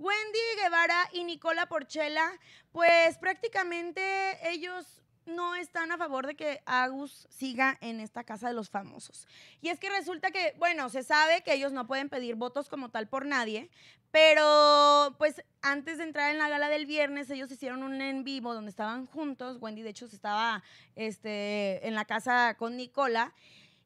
Wendy Guevara y Nicola Porchela, pues prácticamente ellos no están a favor de que Agus siga en esta casa de los famosos. Y es que resulta que, bueno, se sabe que ellos no pueden pedir votos como tal por nadie, pero pues antes de entrar en la gala del viernes, ellos hicieron un en vivo donde estaban juntos. Wendy, de hecho, estaba este, en la casa con Nicola.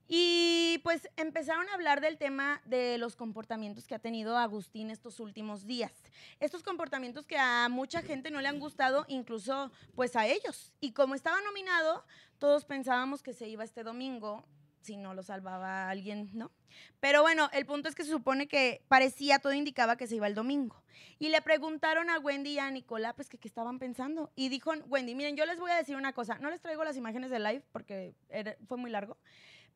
Y pues empezaron a hablar del tema de los comportamientos que ha tenido Agustín estos últimos días. Estos comportamientos que a mucha gente no le han gustado, incluso pues a ellos. Y como estaba nominado, todos pensábamos que se iba este domingo si no lo salvaba alguien, ¿no? Pero bueno, el punto es que se supone que parecía, todo indicaba que se iba el domingo. Y le preguntaron a Wendy y a Nicolás, pues, que qué estaban pensando. Y dijo, Wendy, miren, yo les voy a decir una cosa. No les traigo las imágenes de live porque fue muy largo.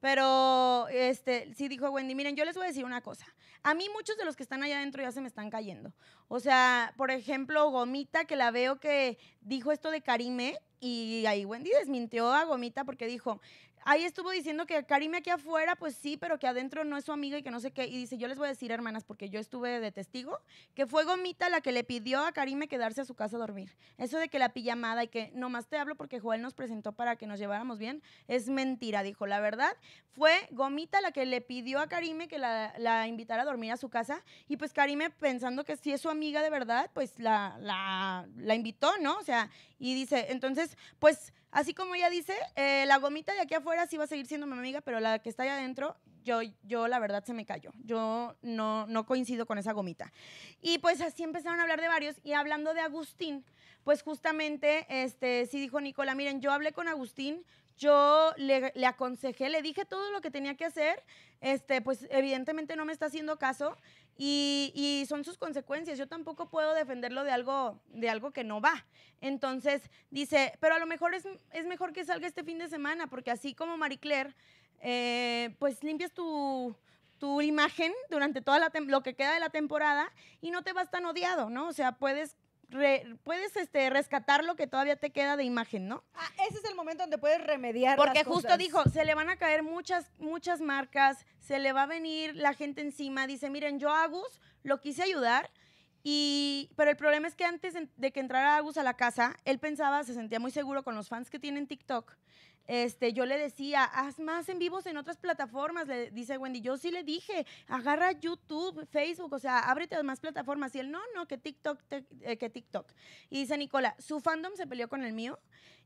Pero este, sí dijo Wendy, miren, yo les voy a decir una cosa. A mí muchos de los que están allá adentro ya se me están cayendo. O sea, por ejemplo, Gomita, que la veo que dijo esto de Karime, y ahí Wendy desmintió a Gomita porque dijo, ahí estuvo diciendo que Karime aquí afuera, pues sí, pero que adentro no es su amiga y que no sé qué. Y dice, yo les voy a decir, hermanas, porque yo estuve de testigo, que fue Gomita la que le pidió a Karime quedarse a su casa a dormir. Eso de que la pillamada y que nomás te hablo porque Joel nos presentó para que nos lleváramos bien, es mentira, dijo. La verdad, fue Gomita la que le pidió a Karime que la, invitara a dormir a su casa. Y pues Karime, pensando que si es su amiga de verdad, pues la, la, la invitó, ¿no? O sea, y dice, entonces, pues Así como ella dice, eh, la gomita de aquí afuera sí va a seguir siendo mi amiga, pero la que está allá adentro, yo, yo la verdad se me cayó. Yo no, no coincido con esa gomita. Y pues así empezaron a hablar de varios. Y hablando de Agustín, pues justamente este, sí dijo Nicola, miren, yo hablé con Agustín, yo le, le, aconsejé, le dije todo lo que tenía que hacer, este, pues evidentemente no me está haciendo caso y, son sus consecuencias. Yo tampoco puedo defenderlo de algo, de algo que no va. Entonces dice, pero a lo mejor es, es mejor que salga este fin de semana, porque así como Marie Claire, eh, pues limpias tu, tu imagen durante toda la lo que queda de la temporada y no te vas tan odiado, ¿no? O sea, puedes puedes este, rescatar lo que todavía te queda de imagen, ¿no? Ah, ese es el momento donde puedes remediar. Porque justo dijo, se le van a caer muchas, muchas marcas, se le va a venir la gente encima, dice, miren, yo a Agus lo quise ayudar. Y, pero el problema es que antes de que entrara Agus a la casa, él pensaba, se sentía muy seguro con los fans que tienen TikTok, este, yo le decía, haz más en vivos en otras plataformas, le dice Wendy. Yo sí le dije, agarra YouTube, Facebook, o sea, ábrete más plataformas. Y él, no, no, que TikTok, eh, que TikTok. Y dice Nicola, su fandom se peleó con el mío.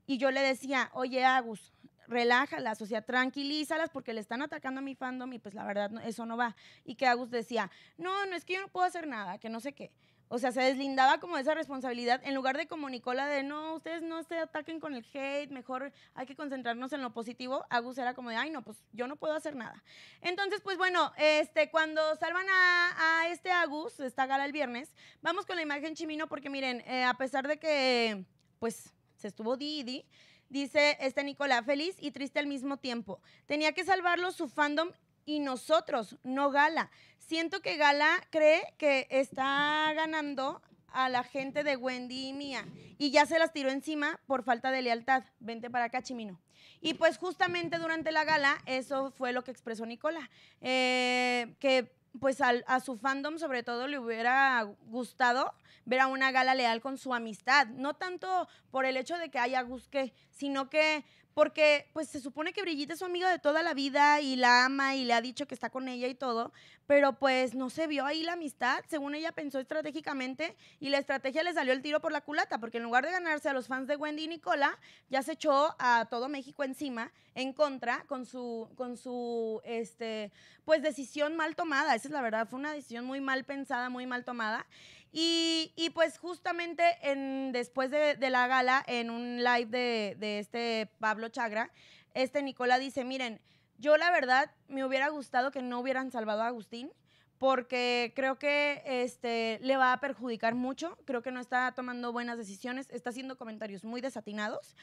Y yo le decía, oye, Agus, relájalas, o sea, tranquilízalas porque le están atacando a mi fandom y pues la verdad eso no va. Y que Agus decía, no, no es que yo no puedo hacer nada, que no sé qué. O sea, se deslindaba como esa responsabilidad en lugar de como Nicola de no, ustedes no se ataquen con el hate, mejor hay que concentrarnos en lo positivo. Agus era como de, ay, no, pues yo no puedo hacer nada. Entonces, pues bueno, este, cuando salvan a, este Agus, esta gala el viernes, vamos con la imagen Chimino porque miren, eh, a pesar de que, pues, se estuvo Didi, dice este Nicolás, feliz y triste al mismo tiempo. Tenía que salvarlo su fandom y nosotros, no Gala. Siento que Gala cree que está ganando a la gente de Wendy y Mía y ya se las tiró encima por falta de lealtad. Vente para acá, Chimino. Y pues justamente durante la gala eso fue lo que expresó Nicola, eh, que pues a su fandom sobre todo le hubiera gustado ver a una gala leal con su amistad, no tanto por el hecho de que haya busque, sino que porque pues se supone que Brillita es su amiga de toda la vida y la ama y le ha dicho que está con ella y todo, pero pues no se vio ahí la amistad, según ella pensó estratégicamente y la estrategia le salió el tiro por la culata, porque en lugar de ganarse a los fans de Wendy y Nicola, ya se echó a todo México encima en contra con su con su este pues decisión mal tomada, esa es la verdad, fue una decisión muy mal pensada, muy mal tomada. Y, pues justamente en, después de, la gala, en un live de, este Pablo Chagra, este Nicola dice, miren, yo la verdad me hubiera gustado que no hubieran salvado a Agustín porque creo que este, le va a perjudicar mucho, creo que no está tomando buenas decisiones, está haciendo comentarios muy desatinados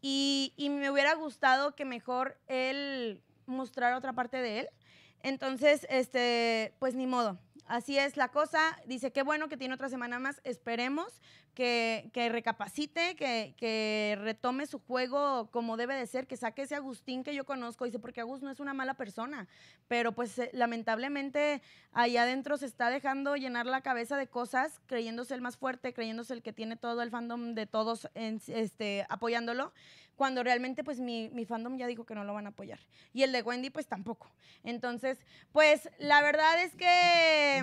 y, y me hubiera gustado que mejor él mostrara otra parte de él. Entonces, este, pues ni modo, Así es la cosa. Dice, qué bueno que tiene otra semana más. Esperemos que, recapacite, que, retome su juego como debe de ser, que saque ese Agustín que yo conozco. Dice, porque Agus no es una mala persona, pero pues eh, lamentablemente ahí adentro se está dejando llenar la cabeza de cosas, creyéndose el más fuerte, creyéndose el que tiene todo el fandom de todos este, apoyándolo cuando realmente pues mi, mi, fandom ya dijo que no lo van a apoyar. Y el de Wendy pues tampoco. Entonces, pues la verdad es que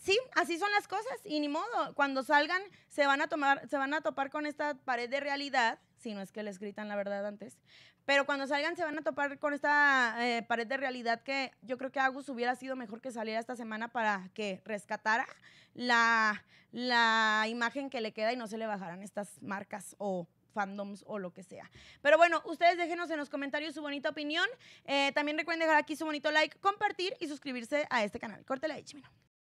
sí, así son las cosas y ni modo, cuando salgan se van a tomar se van a topar con esta pared de realidad, si no es que les gritan la verdad antes, pero cuando salgan se van a topar con esta eh, pared de realidad que yo creo que Agus hubiera sido mejor que saliera esta semana para que rescatara la, la imagen que le queda y no se le bajaran estas marcas o fandoms o lo que sea. Pero bueno, ustedes déjenos en los comentarios su bonita opinión. Eh, también recuerden dejar aquí su bonito like, compartir y suscribirse a este canal. Córtela ahí, Chimino.